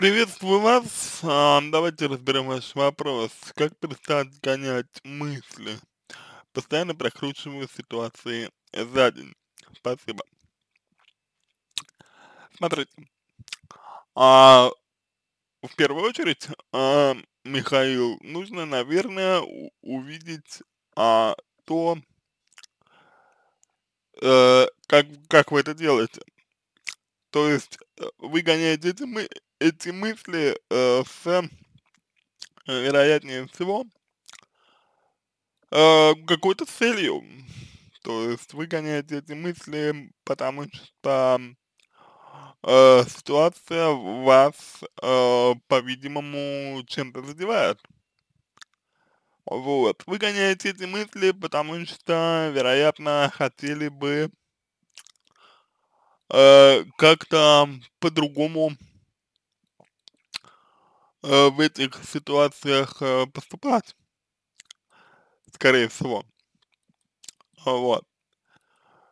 Приветствую вас. А, давайте разберем ваш вопрос. Как перестать гонять мысли? Постоянно прокручиваю ситуации за день. Спасибо. Смотрите. А, в первую очередь, а, Михаил, нужно, наверное, увидеть а, то, э, как, как вы это делаете. То есть э, вы гоняете эти, мы, эти мысли э, с, э, вероятнее всего, э, какой-то целью. То есть вы гоняете эти мысли, потому что э, ситуация вас, э, по-видимому, чем-то задевает. Вот. Вы гоняете эти мысли, потому что, вероятно, хотели бы э, как-то по-другому Э, в этих ситуациях э, поступать, скорее всего. Вот.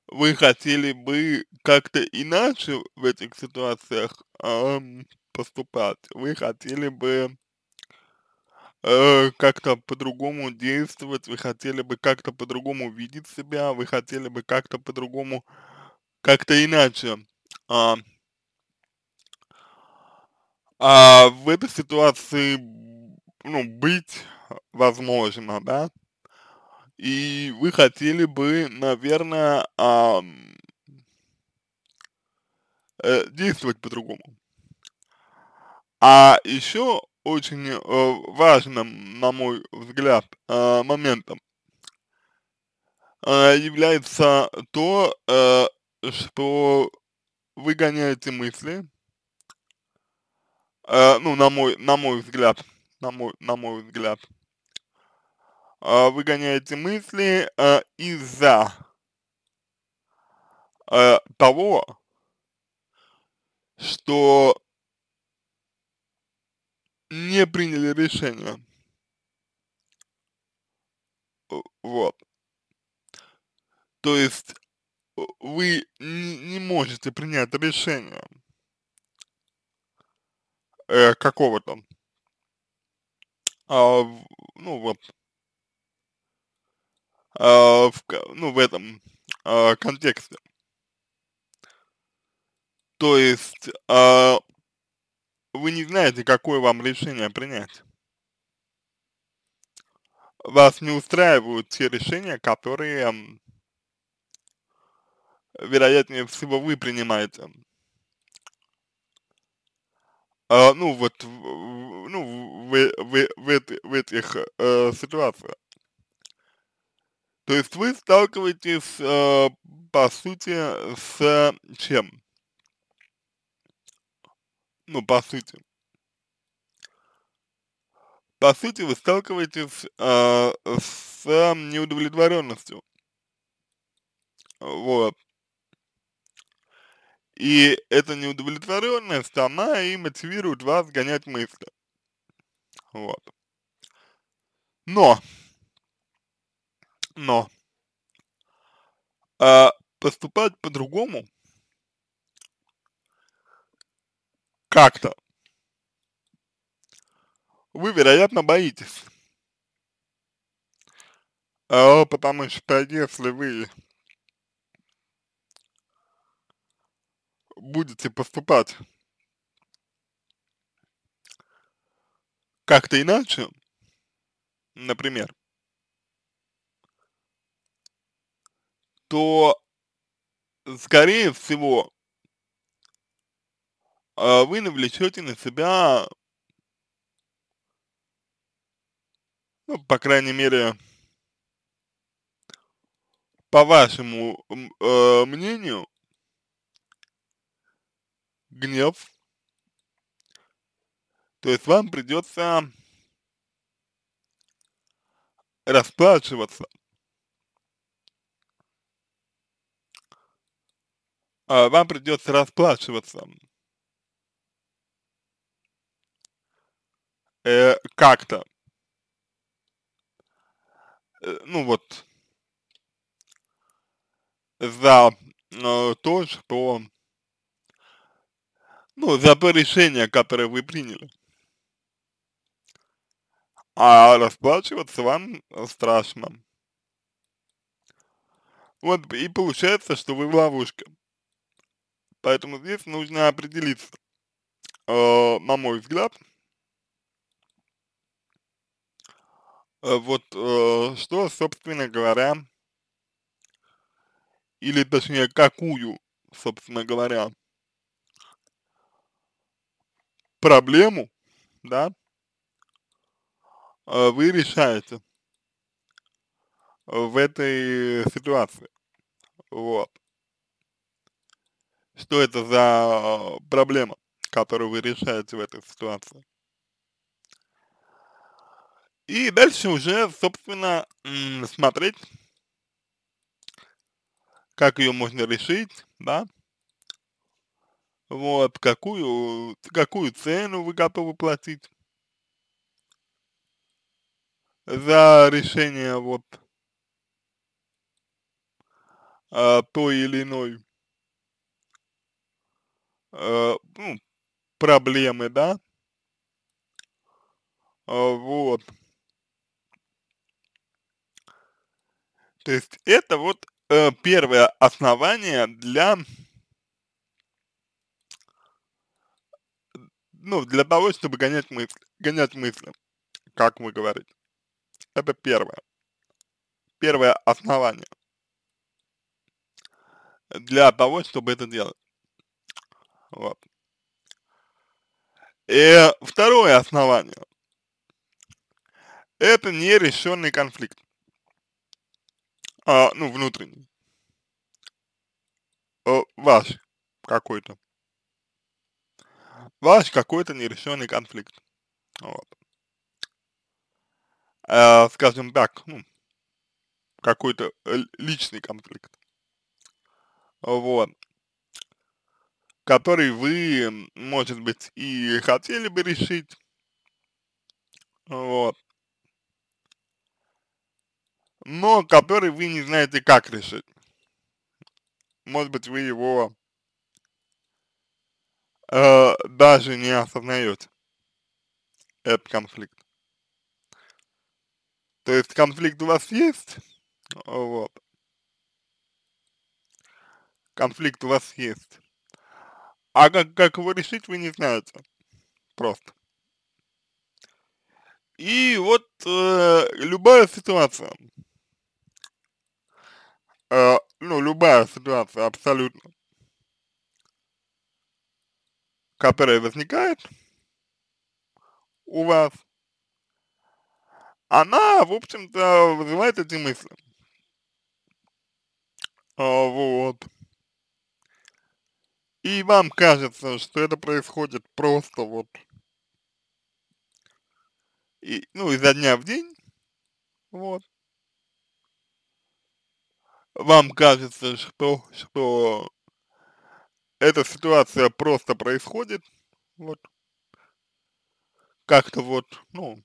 Вы хотели бы как-то иначе в этих ситуациях эм, поступать? Вы хотели бы э, как-то по-другому действовать? Вы хотели бы как-то по-другому видеть себя? Вы хотели бы как-то по-другому, как-то иначе э, а, в этой ситуации, ну, быть возможно, да, и вы хотели бы, наверное, а, э, действовать по-другому. А еще очень э, важным, на мой взгляд, э, моментом э, является то, э, что вы гоняете мысли, Э, ну, на мой, на мой взгляд, на мой, на мой взгляд, э, выгоняете мысли э, из-за того, что не приняли решение. Вот. То есть вы не можете принять решение э, какого-то, а, ну, вот, а, в, ну, в этом а, контексте. То есть, а, вы не знаете, какое вам решение принять. Вас не устраивают те решения, которые, вероятнее всего, вы принимаете. А ну, вот, ну, в, в, в, в этих э, ситуациях. То есть вы сталкиваетесь, э, по сути, с чем? Ну, по сути. По сути, вы сталкиваетесь э, с неудовлетворенностью. Вот. И эта неудовлетворенность, она и мотивирует вас гонять мысли. Вот. Но, но, а поступать по-другому как-то вы, вероятно, боитесь. А, потому что если вы будете поступать как-то иначе, например, то, скорее всего, э, вы навлечете на себя, ну, по крайней мере, по вашему э, мнению, гнев, то есть вам придется расплачиваться а вам придется расплачиваться. Э, как-то. Э, ну вот. За э, то, что ну, за то решение, которое вы приняли. А расплачиваться вам страшно. Вот и получается, что вы в ловушке. Поэтому здесь нужно определиться, э, на мой взгляд, э, вот э, что, собственно говоря, или точнее, какую, собственно говоря, проблему, да, э, вы решаете в этой ситуации. Вот. Что это за э, проблема, которую вы решаете в этой ситуации? И дальше уже, собственно, смотреть, как ее можно решить, да, вот, какую, какую цену вы готовы платить за решение вот а, той или иной а, ну, проблемы, да? А, вот. То есть это вот э, первое основание для ну, для того, чтобы гонять мысли, гонять мысли, как вы говорите. Это первое. Первое основание для того, чтобы это делать. Вот. И э, второе основание. Это нерешенный конфликт. А, ну, внутренний. А, ваш какой-то ваш какой-то нерешенный конфликт. Вот. Э, скажем так, ну, какой-то э, личный конфликт. Вот. Который вы, может быть, и хотели бы решить. Вот. Но который вы не знаете, как решить. Может быть, вы его э, даже не осознаете этот конфликт. То есть конфликт у вас есть, вот. Конфликт у вас есть. А как, как его решить, вы не знаете. Просто. И вот э, любая ситуация, э, ну, любая ситуация абсолютно, которая возникает у вас, она, в общем-то, вызывает эти мысли. А, вот. И вам кажется, что это происходит просто вот, и, ну, изо дня в день, вот. Вам кажется, что, что эта ситуация просто происходит, вот, как-то вот, ну,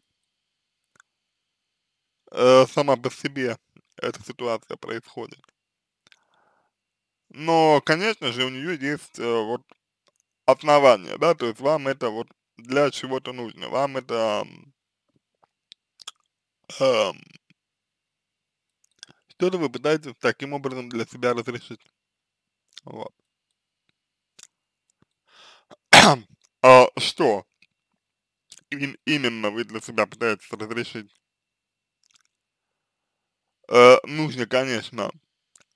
э, сама по себе эта ситуация происходит. Но, конечно же, у нее есть э, вот основания, да, то есть вам это вот для чего-то нужно, вам это э, что-то вы пытаетесь таким образом для себя разрешить. Вот. что именно вы для себя пытаетесь разрешить, э, нужно, конечно,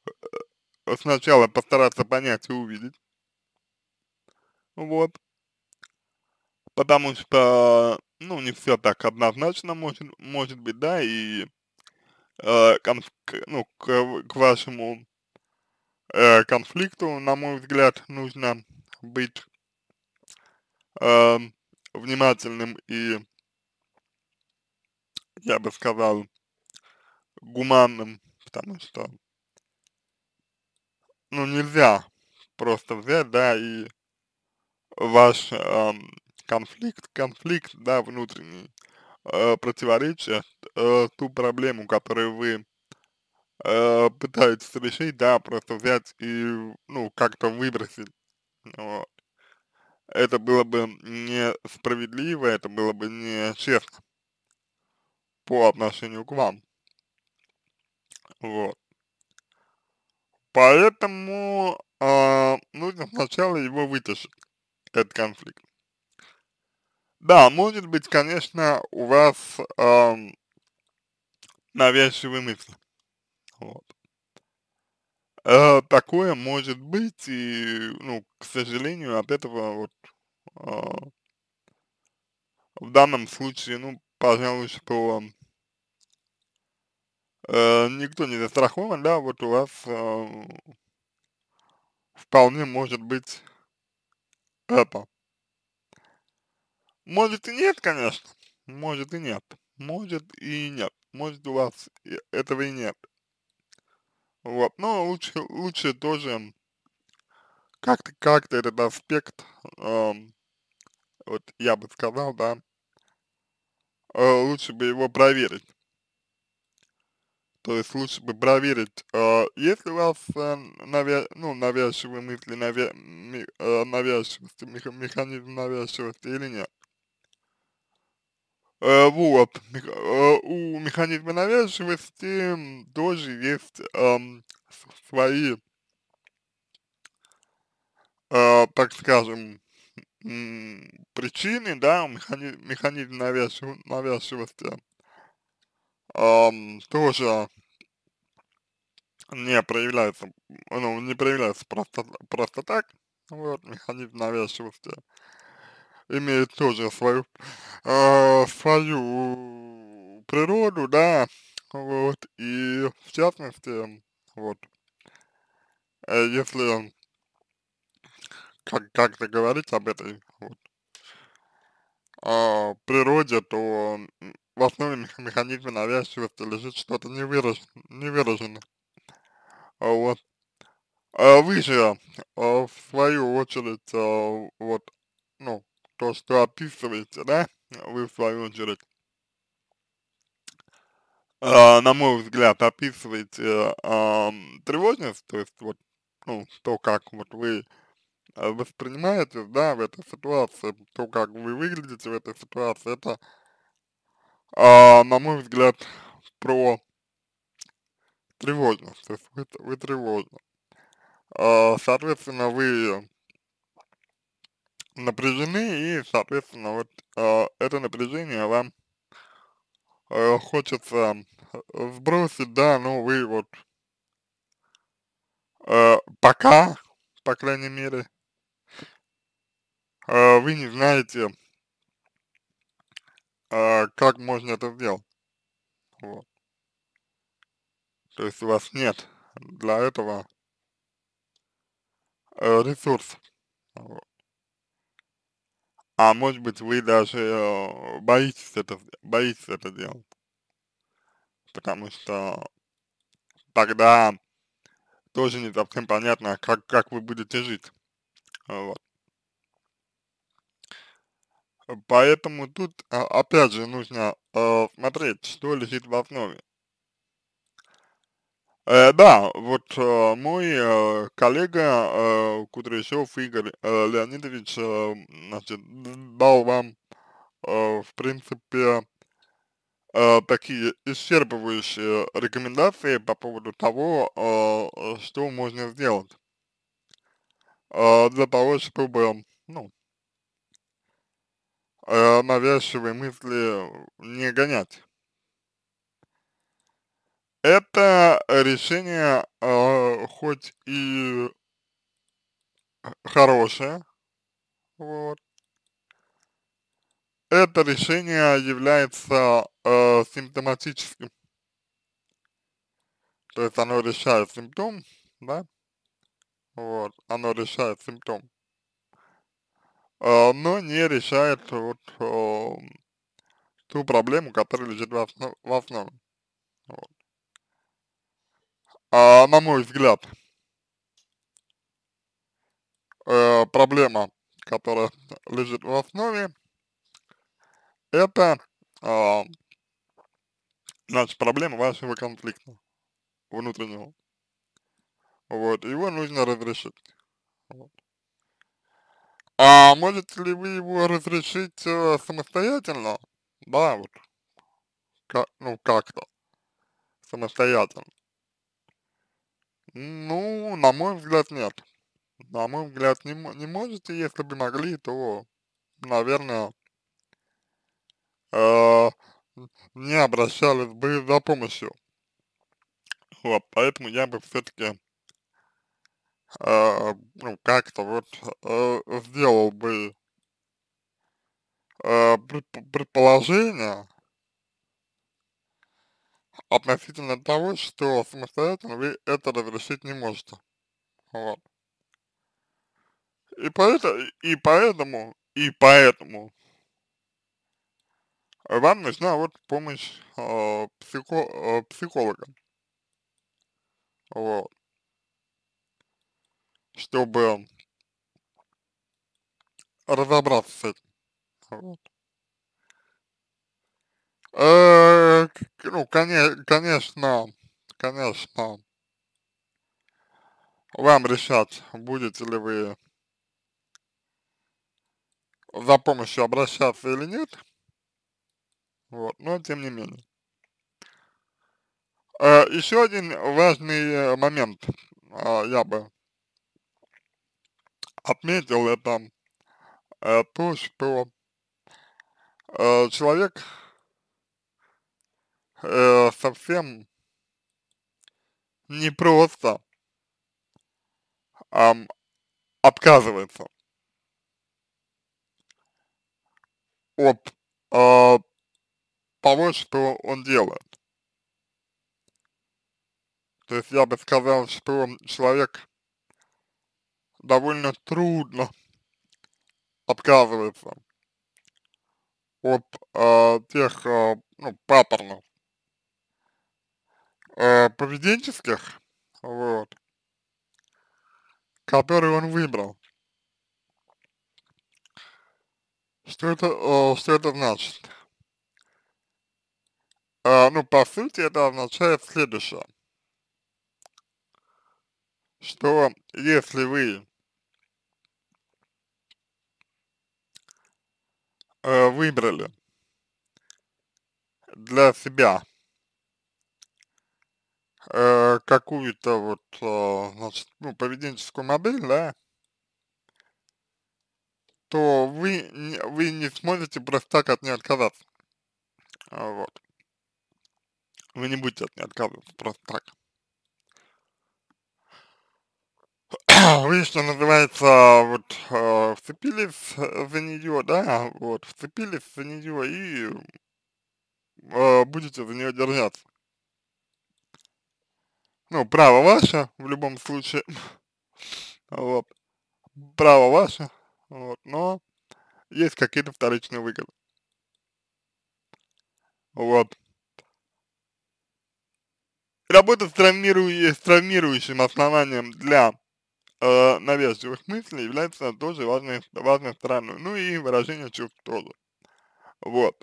э, сначала постараться понять и увидеть. Вот. Потому что, ну, не все так однозначно может, может быть, да, и э, конф, ну, к, к вашему э, конфликту, на мой взгляд, нужно быть э, внимательным и, я бы сказал, гуманным, потому что, ну, нельзя просто взять, да, и ваш э, конфликт, конфликт, да, внутренний, э, противоречие, э, ту проблему, которую вы э, пытаетесь решить, да, просто взять и, ну, как-то выбросить, ну, это было бы несправедливо, это было бы нечестно по отношению к вам. Вот. Поэтому э, нужно сначала его вытащить, этот конфликт. Да, может быть, конечно, у вас э, навязчивые мысли. Вот. Э, такое может быть, и, ну, к сожалению, от этого вот э, в данном случае, ну, пожалуй, что э, никто не застрахован, да, вот у вас э, вполне может быть это. Может и нет, конечно, может и нет, может и нет, может у вас этого и нет. Вот. Но лучше, лучше тоже как-то как -то этот аспект, э, вот я бы сказал, да, э, лучше бы его проверить. То есть лучше бы проверить, э, если у вас э, навя ну, навязчивые мысли, навя ми э, навязчивости, мех механизм навязчивости или нет. Э, вот, э, у механизмы навязчивости тоже есть эм, свои, э, так скажем, причины, да, механизм, механизм навязчив, навязчивости эм, тоже не проявляется, ну, не проявляется просто, просто так, вот, механизм навязчивости имеет тоже свою, э, свою природу, да, вот, и в частности, вот, э, если как, как-то говорить об этой вот э, природе, то в основе механизма навязчивости лежит что-то невыраженное. А вот. А вы же, а, в свою очередь, а, вот, ну, то, что описываете, да, вы в свою очередь а, на мой взгляд, описываете э, тревожность, то есть вот, ну, то, как вот вы э, воспринимаете, да, в этой ситуации, то, как вы выглядите в этой ситуации, это, э, на мой взгляд, про тревожность, то есть вы, вы тревожны. Э, соответственно, вы напряжены, и, соответственно, вот э, это напряжение вам э, хочется э, сбросить, да, ну вы вот э, пока, по крайней мере, э, вы не знаете, э, как можно это сделать. Вот. То есть у вас нет для этого э, ресурсов. Вот а может быть вы даже э, боитесь это, боитесь это делать, потому что тогда тоже не совсем понятно, как, как вы будете жить, вот. Поэтому тут, а, опять же, нужно э, смотреть, что лежит в основе. Э, да, вот э, мой э, коллега Кудряшов Игорь Леонидович, значит, дал вам, в принципе, такие исчерпывающие рекомендации по поводу того, что можно сделать для того, чтобы, ну, навязчивые мысли не гонять это решение э, хоть и хорошее, вот, это решение является э, симптоматическим. То есть оно решает симптом, да? Вот, оно решает симптом. Э, но не решает вот э, ту проблему, которая лежит в, основ в основе. Вот. А, на мой взгляд, э, проблема, которая лежит в основе, это, э, а, значит, проблема вашего конфликта внутреннего. Вот, его нужно разрешить. Вот. А можете ли вы его разрешить э, самостоятельно? Да, вот, как, ну как-то, самостоятельно. Ну, на мой взгляд, нет. На мой взгляд, не, не можете, если бы могли, то, наверное, э, не обращались бы за помощью. Вот, поэтому я бы все-таки э, ну, как-то вот э, сделал бы э, предположение, относительно того, что самостоятельно вы это разрешить не можете. Вот. И поэтому, и поэтому, и поэтому вам нужна вот помощь э, психо, э, психолога. Вот. Чтобы разобраться с этим. Вот. Э, ну, конечно, конечно, вам решать, будете ли вы за помощью обращаться или нет, вот, но тем не менее. Э, еще один важный момент э, я бы отметил, это э, то, что э, человек э, совсем непросто э, а отказывается от э, того, что он делает. То есть я бы сказал, что человек довольно трудно отказывается от э, тех э, ну, паттернов, э, поведенческих, вот, которые он выбрал. Что это, э, что это значит? Э, ну, по сути, это означает следующее, что если вы э, выбрали для себя э, какую-то вот, э, значит, ну, поведенческую модель, да, то вы, вы не сможете просто так от нее отказаться. А, вот. Вы не будете от нее отказываться просто так. Вы, что называется, вот а, вцепились за нее, да, вот, вцепились за нее и э, будете за нее держаться. Ну, право ваше в любом случае. вот. Право ваше. Вот. Но есть какие-то вторичные выгоды. Вот. Работа с, с травмирующим основанием для э, навязчивых мыслей является тоже важной, важной стороной. Ну и выражение чувств тоже. Вот.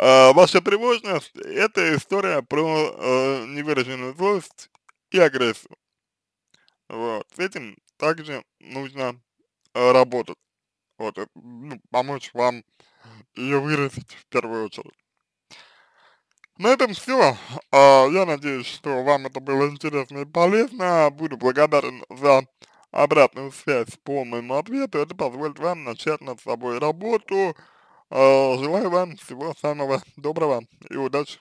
Э, ваша тревожность – это история про э, невыраженную злость и агрессию. Вот, с этим также нужно э, работать, вот, э, ну, помочь вам ее выразить в первую очередь. На этом все. Э, а, я надеюсь, что вам это было интересно и полезно. Буду благодарен за обратную связь по моему ответу. Это позволит вам начать над собой работу. Э, желаю вам всего самого доброго и удачи.